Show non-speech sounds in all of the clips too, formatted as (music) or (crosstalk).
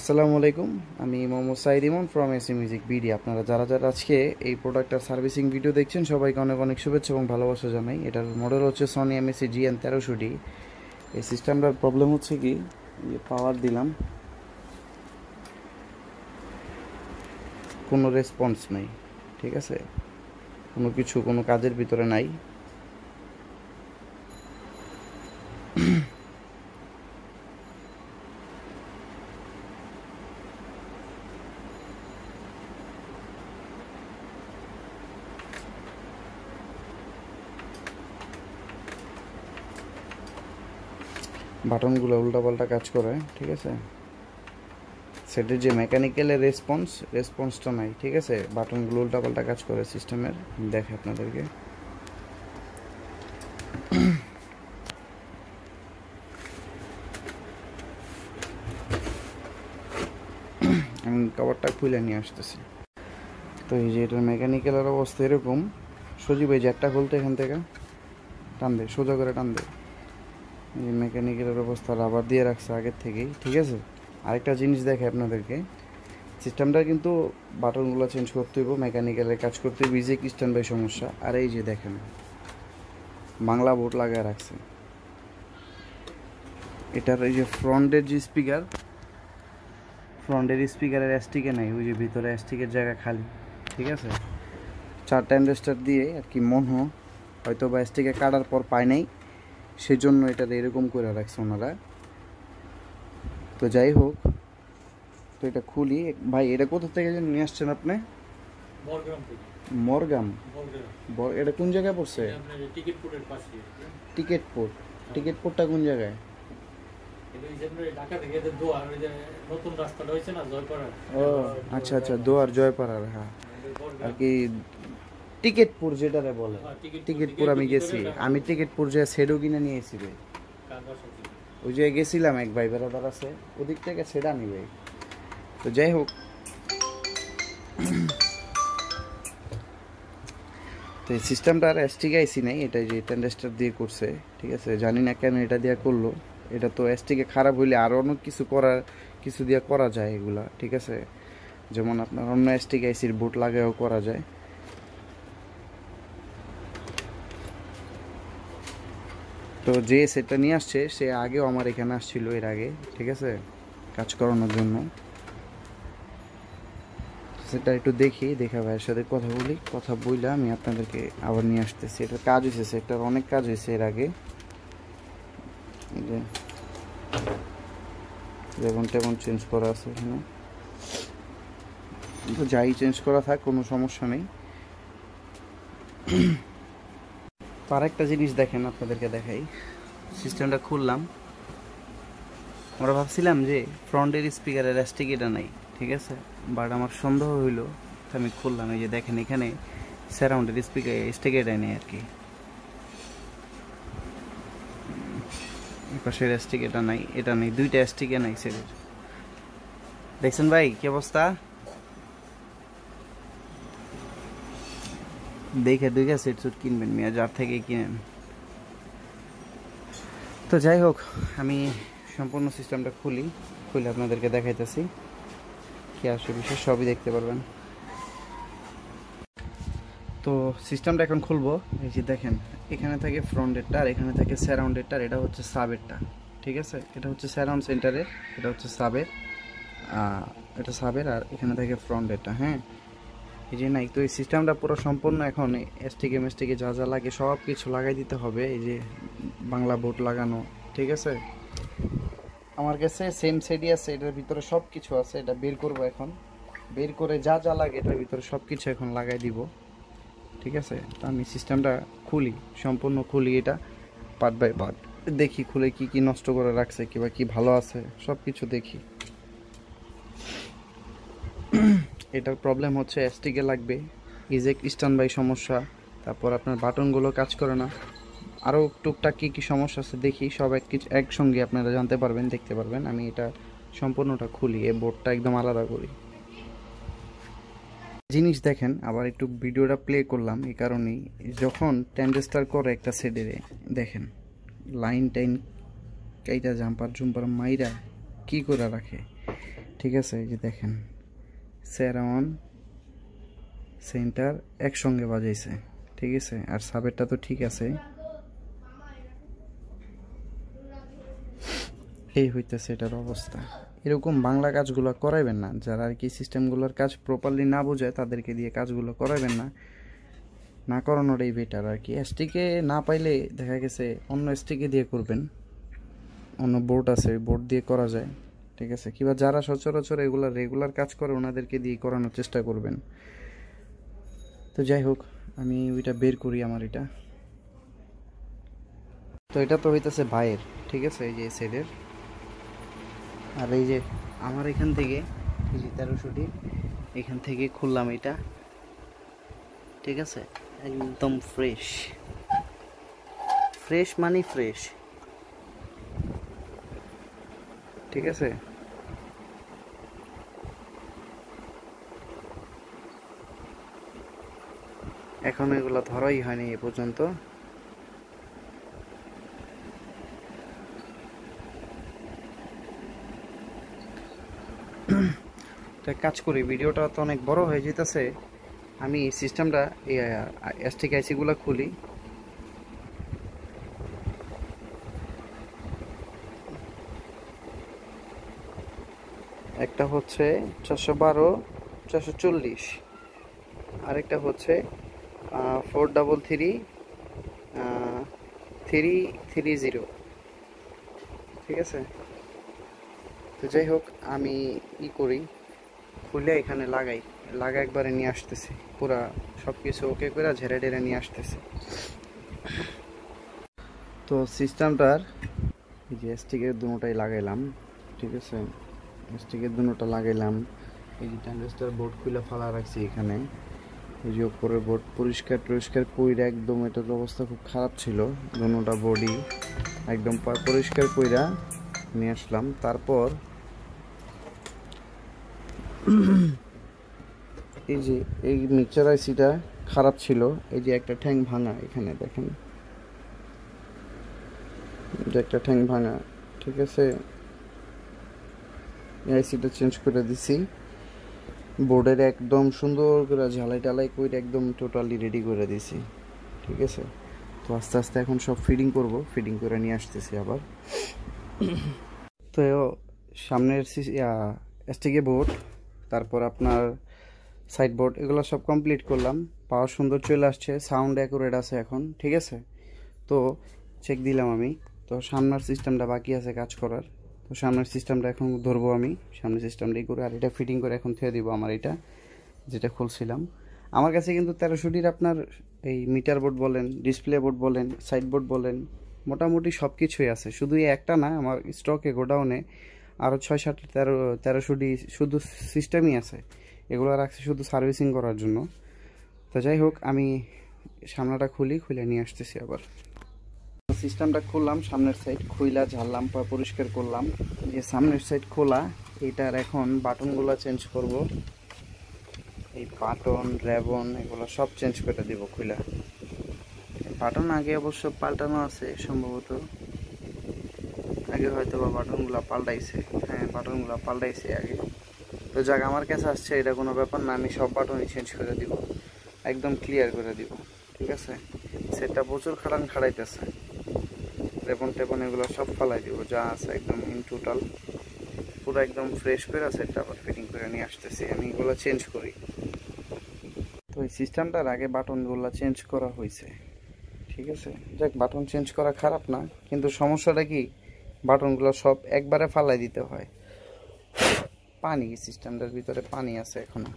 আসসালামু আলাইকুম আমি Mohammad Saeed Emon from AC music BD আপনারা যারা যারা আজকে এই প্রোডাক্টটার সার্ভিসিং ভিডিও দেখছেন সবাইকে অনেক অনেক শুভেচ্ছা এবং ভালোবাসা জানাই এটার মডেল হচ্ছে সনি এমএসি জি এন তেরোশো ডি এই সিস্টেমটার প্রবলেম হচ্ছে কি যে পাওয়ার দিলাম কোনো রেসপন্স নেই ঠিক আছে কোনো কিছু কোনো কাজের ভিতরে নাই বাটনগুলো উল্টাপাল্টা কাজ করে ঠিক আছে সেটের যে মেকানিক্যালের রেসপন্স রেসপন্সটা নাই ঠিক আছে বাটনগুলো উল্টাপাল্টা কাজ করে সিস্টেমের দেখে আপনাদেরকে আমি কভারটা খুলে নিয়ে আসতেছি তো এই যে এটার মেকানিক্যালের অবস্থা এরকম সজীব এই জ্যাকটা খুলতে এখান থেকে টান দে সোজা করে টান দে মেকানিকের ব্যবস্থা রাবার দিয়ে রাখছে আগের থেকেই ঠিক আছে আরেকটা জিনিস দেখে আপনাদেরকে সিস্টেমটা কিন্তু বাটনগুলো চেঞ্জ করতে হইব মেকানিক্যালের কাজ করতে হইব ইজে খ্রিস্টান বাই সমস্যা আর এই যে দেখেন বাংলা বোর্ড লাগিয়ে রাখছে এটার এই যে ফ্রন্টের যে স্পিকার ফ্রন্টের স্পিকারের অ্যাস্টিকে নাই ওই যে ভিতরে অ্যাস্টিকের জায়গা খালি ঠিক আছে চার টাইম রেস্টার দিয়ে আর কি মন হয়তো বা অ্যাস্টিকে কাটার পর পায় নাই সেজন্য এটা এরকম করে রাখছে ওনারা তো যাই হোক তো এটা খুলি ভাই এটা কোথা থেকে নিয়ে আসছেন আপনি মরগাম এটা কোন জায়গায় পড়ছে টিকিট পোর্ট টিকিট পোর্টটা কোন জায়গায় আচ্ছা আচ্ছা দোয়ার জয়পাড়ার হ্যাঁ আর কি টিকিটপুর যেটারে বলে হ্যাঁ, টিকিটপুর আমি গেছি আমি টিকিটপুর যে সেডো কিনে নিয়েছি ভাই ওই যে গেছিলাম এক ভাই বেড়াদার আছে ওদিক থেকে সেটা নিবে তো যাই হোক তো এই সিস্টেমটা আর এসটিকে আইসি নাই এটা যে টেন্ডেস্টার দিয়ে করছে ঠিক আছে জানি না কেন এটা দিয়ে করলো এটা তো এসটিকে খারাপ হইলে আরও অনেক কিছু করার কিছু দিয়ে করা যায় এগুলা ঠিক আছে যেমন আপনার অন্য এসটিকে আইসির বুট লাগায়ও করা যায় তো যে সেটটা নিয়ে আসছে সে আগেও আমার এখানে আসছিল এর আগে ঠিক আছে কাজ করানোর জন্য সেটা একটু দেখি দেখা ভাইয়ের সাথে কথা বলি কথা বললে আমি আপনাদেরকে আবার নিয়ে আসতেছি এটার কাজ হয়েছে সেটার অনেক কাজ হয়েছে এর আগে যেমন তেমন চেঞ্জ করা আছে এখানে যাই চেঞ্জ করা থাক কোনো সমস্যা নেই তো আরেকটা জিনিস দেখেন আপনাদেরকে দেখাই সিস্টেমটা খুললাম আমরা ভাবছিলাম যে ফ্রন্টের স্পিকারে এলাস্টিক এটা নাই ঠিক আছে বাট আমার সন্দেহ হইল আমি খুললাম এই যে দেখেন এখানে স্যারাউন্ডের স্পিকার স্টিক এটা নেই আর কি পাশের রেস্টিক এটা নাই এটা নেই দুইটা স্টিকে নাই সেটার দেখছেন ভাই কি অবস্থা দেখে দেখে সেট সুট কিনবেন মিয়া যার থেকে কিনেন তো যাই হোক আমি সম্পূর্ণ সিস্টেমটা খুলি খুলে আপনাদেরকে দেখাইতেছি কি আসে বিশেষ সবই দেখতে পারবেন তো সিস্টেমটা এখন খুলবো এই যে দেখেন এখানে থাকে ফ্রন্টেরটা আর এখানে থাকে স্যারাউন্ডেরটা এটা হচ্ছে সাবেরটা ঠিক আছে এটা হচ্ছে স্যারাউন্ড সেন্টারের এটা হচ্ছে সাবের এটা সাবের আর এখানে থাকে ফ্রন্টেরটা হ্যাঁ এই যে না তো এই সিস্টেমটা পুরো সম্পূর্ণ এখন এম এস টিকে যা যা লাগে সব কিছু লাগাই দিতে হবে এই যে বাংলা বোর্ড লাগানো ঠিক আছে আমার কাছে সেম সেডি আছে এটার ভিতরে সব কিছু আছে এটা বের করব এখন বের করে যা যা লাগে এটার ভিতরে সব কিছু এখন লাগাই দিব ঠিক আছে তো আমি সিস্টেমটা খুলি সম্পূর্ণ খুলি এটা পার্ট বাই পার্ট দেখি খুলে কি কি নষ্ট করে রাখছে কিবা কি ভালো আছে সব কিছু দেখি এটার প্রবলেম হচ্ছে অ্যাস্টিকে লাগবে ইজেক স্টান বাই সমস্যা তারপর আপনার বাটনগুলো কাজ করে না আরও টুকটাক কী কী সমস্যা আছে দেখি সব এক কিছু একসঙ্গে আপনারা জানতে পারবেন দেখতে পারবেন আমি এটা সম্পূর্ণটা খুলি এই বোর্ডটা একদম আলাদা করি জিনিস দেখেন আবার একটু ভিডিওটা প্লে করলাম এই কারণেই যখন ট্যান্ডেস্টার করে একটা সেডেরে দেখেন লাইন টাইন কাইটা জাম্পার জুম্পার মাইরা কি করে রাখে ঠিক আছে এই যে দেখেন স্যারন সেন্টার একসঙ্গে বাজাইছে ঠিক আছে আর সাবেরটা তো ঠিক আছে এই হইতেছে এটার অবস্থা এরকম বাংলা কাজগুলো করাইবেন না যারা আর কি সিস্টেমগুলোর কাজ প্রপারলি না বোঝায় তাদেরকে দিয়ে কাজগুলো করাইবেন না না করানোটাই বেটার আর কি এসটিকে না পাইলে দেখা গেছে অন্য এসটিকে দিয়ে করবেন অন্য বোর্ড আছে ওই বোর্ড দিয়ে করা যায় ঠিক আছে কিংবা যারা সচরাচর এগুলো রেগুলার কাজ করে ওনাদেরকে দিয়ে করানোর চেষ্টা করবেন তো যাই হোক আমি ওইটা বের করি আমার এটা তো এটা তো হইতেছে ভাইয়ের ঠিক আছে এই যে সেডের আর এই যে আমার এখান থেকে এই যে তেরোশোটি এখান থেকে খুললাম এটা ঠিক আছে একদম ফ্রেশ ফ্রেশ মানে ফ্রেশ ঠিক আছে এখন এগুলো ধরাই হয়নি এ পর্যন্ত কাজ করি ভিডিওটা তো অনেক বড় হয়ে যেতেছে আমি সিস্টেমটা এসটিক আইসিগুলো খুলি একটা হচ্ছে চারশো বারো চারশো চল্লিশ আরেকটা হচ্ছে four double three three three zero ঠিক আছে তো যাই হোক আমি ই করি খুলে এখানে লাগাই লাগা একবারে নিয়ে আসতেছি পুরা সব কিছু ওকে করে ঝেড়ে ঢেড়ে নিয়ে আসতেছে তো সিস্টেমটার এস টিকে দুটাই লাগাইলাম ঠিক আছে স্টিকের দুটা লাগাইলাম এই যে ট্যান্ডেস্টার বোর্ড খুলে ফালা রাখছি এখানে এই যে ওপরের বোর্ড পরিষ্কার টরিষ্কার কইরা একদম এটার অবস্থা খুব খারাপ ছিল দুটা বডি একদম পরিষ্কার কইরা নিয়ে আসলাম তারপর (clears throat) এই যে এই মিক্সার আইসিটা খারাপ ছিল এই যে একটা ঠ্যাং ভাঙা এখানে দেখেন যে একটা ঠ্যাং ভাঙা ঠিক আছে আইসিটা চেঞ্জ করে দিছি বোর্ডের একদম সুন্দর করে ঝালাই টালাই করে একদম টোটালি রেডি করে দিছি ঠিক আছে তো আস্তে আস্তে এখন সব ফিডিং করব ফিডিং করে নিয়ে আসতেছি আবার তো সামনের এসটিকে বোর্ড তারপর আপনার সাইড বোর্ড এগুলো সব কমপ্লিট করলাম পাওয়ার সুন্দর চলে আসছে সাউন্ড অ্যাকুরেট আছে এখন ঠিক আছে তো চেক দিলাম আমি তো সামনার সিস্টেমটা বাকি আছে কাজ করার তো সামনের সিস্টেমটা এখন ধরবো আমি সামনের সিস্টেমটাই করে আর এটা ফিটিং করে এখন থেকে দিব আমার এটা যেটা খুলছিলাম আমার কাছে কিন্তু তেরোশোটির আপনার এই মিটার বোর্ড বলেন ডিসপ্লে বোর্ড বলেন সাইড বোর্ড বলেন মোটামুটি সব কিছুই আছে শুধু এই একটা না আমার স্টকে গোডাউনে আরও ছয় সাত তেরো তেরোশোটি শুধু সিস্টেমই আছে এগুলো রাখছে শুধু সার্ভিসিং করার জন্য তো যাই হোক আমি সামনাটা খুলি খুলে নিয়ে আসতেছি আবার সিস্টেমটা খুললাম সামনের সাইড খুইলা ঝাড়লাম পরিষ্কার করলাম যে সামনের সাইড খোলা এটার এখন বাটনগুলো চেঞ্জ করব এই বাটন র্যাবন এগুলো সব চেঞ্জ করে দিব খুইলা বাটন আগে অবশ্য পাল্টানো আছে সম্ভবত আগে হয়তো বা বাটনগুলো পাল্টাইছে হ্যাঁ বাটনগুলো পাল্টাইছে আগে তো যাক আমার কাছে আসছে এটা কোনো ব্যাপার না আমি সব বাটনই চেঞ্জ করে দিব একদম ক্লিয়ার করে দিব ঠিক আছে সেটা প্রচুর খাটান খাড়াইতেছে লেবন টেপন এগুলো সব ফালাই দিব যা আছে একদম ইন টোটাল পুরো একদম ফ্রেশ করে আছে এটা আবার ফিটিং করে নিয়ে আসতেছি আমি এগুলো চেঞ্জ করি তো এই সিস্টেমটার আগে বাটনগুলো চেঞ্জ করা হয়েছে ঠিক আছে যাক বাটন চেঞ্জ করা খারাপ না কিন্তু সমস্যাটা কি বাটনগুলো সব একবারে ফালাই দিতে হয় পানি সিস্টেমটার ভিতরে পানি আছে এখনও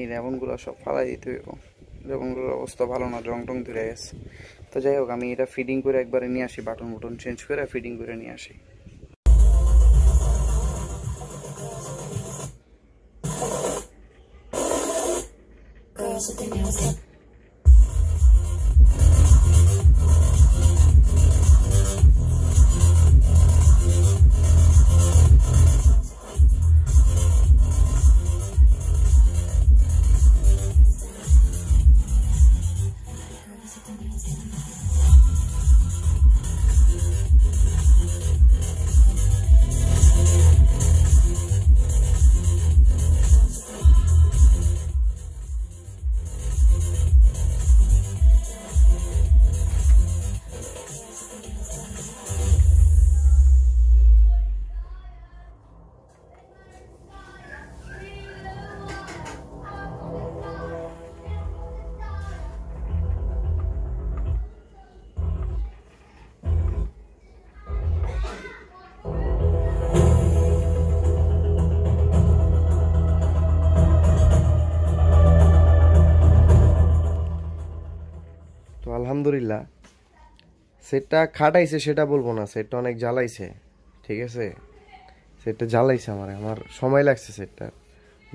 এই লেবনগুলো সব ফালাই দিতে হইব লেবনগুলোর অবস্থা ভালো না রং টং ধরে গেছে তো যাই হোক আমি এটা ফিডিং করে একবারে নিয়ে আসি বাটন বুটন চেঞ্জ করে ফিডিং করে নিয়ে আসি আলহামদুলিল্লাহ সেটটা খাটাইছে সেটা বলবো না সেটটা অনেক জ্বালাইছে ঠিক আছে সেটটা জ্বালাইছে আমার আমার সময় লাগছে সেটটা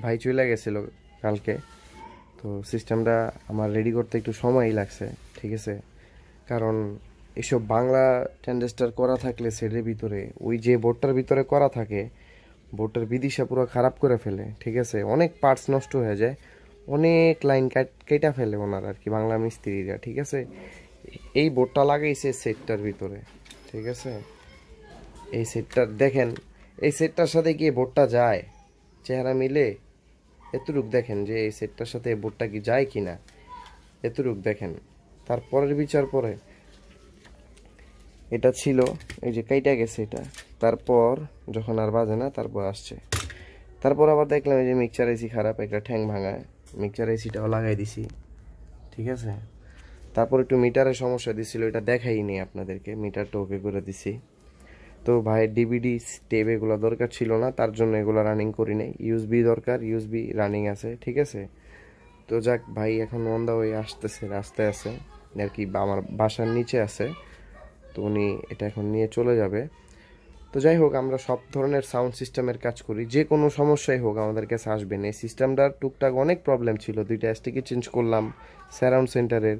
ভাই চলে গেছিল কালকে তো সিস্টেমটা আমার রেডি করতে একটু সময়ই লাগছে ঠিক আছে কারণ এসব বাংলা ট্যান্ডেস্টার করা থাকলে সেটের ভিতরে ওই যে বোর্ডটার ভিতরে করা থাকে বোর্ডটার বিদিশা পুরো খারাপ করে ফেলে ঠিক আছে অনেক পার্টস নষ্ট হয়ে যায় অনেক লাইন কাট কেটা ফেলে ওনার আর কি বাংলা মিস্ত্রিরা ঠিক আছে এই বোর্ডটা লাগাইছে সেটটার ভিতরে ঠিক আছে এই সেটটা দেখেন এই সেটটার সাথে কি বোর্ডটা যায় চেহারা মিলে এতটুক দেখেন যে এই সেটটার সাথে বোর্ডটা কি যায় কি না এতটুক দেখেন তারপরের বিচার পরে এটা ছিল এই যে কাইটা গেছে এটা তারপর যখন আর বাজে না তারপর আসছে তারপর আবার দেখলাম এই যে মিক্সচার এসি খারাপ একটা ঠ্যাং ভাঙায় মিক্সচার এসিটাও লাগাই দিছি ঠিক আছে তারপর একটু মিটারের সমস্যা দিছিল এটা দেখাইনি আপনাদেরকে মিটারটা ওকে করে দিছি তো ভাইয়ের ডিবিডি স্টেপ এগুলো দরকার ছিল না তার জন্য এগুলো রানিং করি নাই ইউসবি দরকার ইউসবি রানিং আছে ঠিক আছে তো যাক ভাই এখন মন্দা হয়ে আসতেছে রাস্তায় আছে আর কি আমার বাসার নিচে আছে তো উনি এটা এখন নিয়ে চলে যাবে তো যাই হোক আমরা সব ধরনের সাউন্ড সিস্টেমের কাজ করি যে কোনো সমস্যাই হোক আমাদের কাছে আসবেন এই সিস্টেমটার টুকটাক অনেক প্রবলেম ছিল দুইটা এসটিকে চেঞ্জ করলাম স্যারাউন্ড সেন্টারের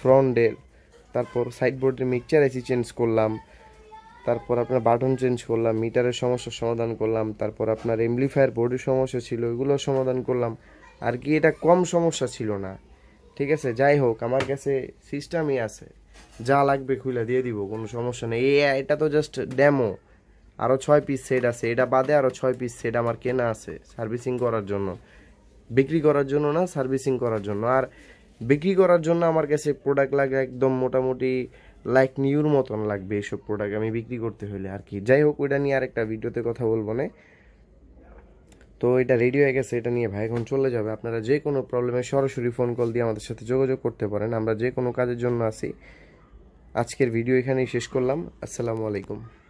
ফ্রন্টের তারপর সাইডবোর্ডের মিক্সচার আইসি চেঞ্জ করলাম তারপর আপনার বাটন চেঞ্জ করলাম মিটারের সমস্যা সমাধান করলাম তারপর আপনার এমপ্লিফায়ার বোর্ডের সমস্যা ছিল এগুলো সমাধান করলাম আর কি এটা কম সমস্যা ছিল না ঠিক আছে যাই হোক আমার কাছে সিস্টেমই আছে যা লাগবে খুলে দিয়ে দিব কোনো সমস্যা নেই এটা তো জাস্ট ড্যামো আরও ছয় পিস সেট আছে এটা বাদে আরও ছয় পিস সেট আমার কেনা আছে সার্ভিসিং করার জন্য বিক্রি করার জন্য না সার্ভিসিং করার জন্য আর বিক্রি করার জন্য আমার কাছে প্রোডাক্ট লাগে একদম মোটামুটি লাইক নিউর মতন লাগবে এইসব প্রোডাক্ট আমি বিক্রি করতে হলে আর কি যাই হোক ওইটা নিয়ে আরেকটা ভিডিওতে কথা বলবো না তো এটা রেডি হয়ে গেছে এটা নিয়ে ভাই এখন চলে যাবে আপনারা যে কোনো প্রবলেমে সরাসরি ফোন কল দিয়ে আমাদের সাথে যোগাযোগ করতে পারেন আমরা যে কোনো কাজের জন্য আছি আজকের ভিডিও এখানেই শেষ করলাম আসসালামু আলাইকুম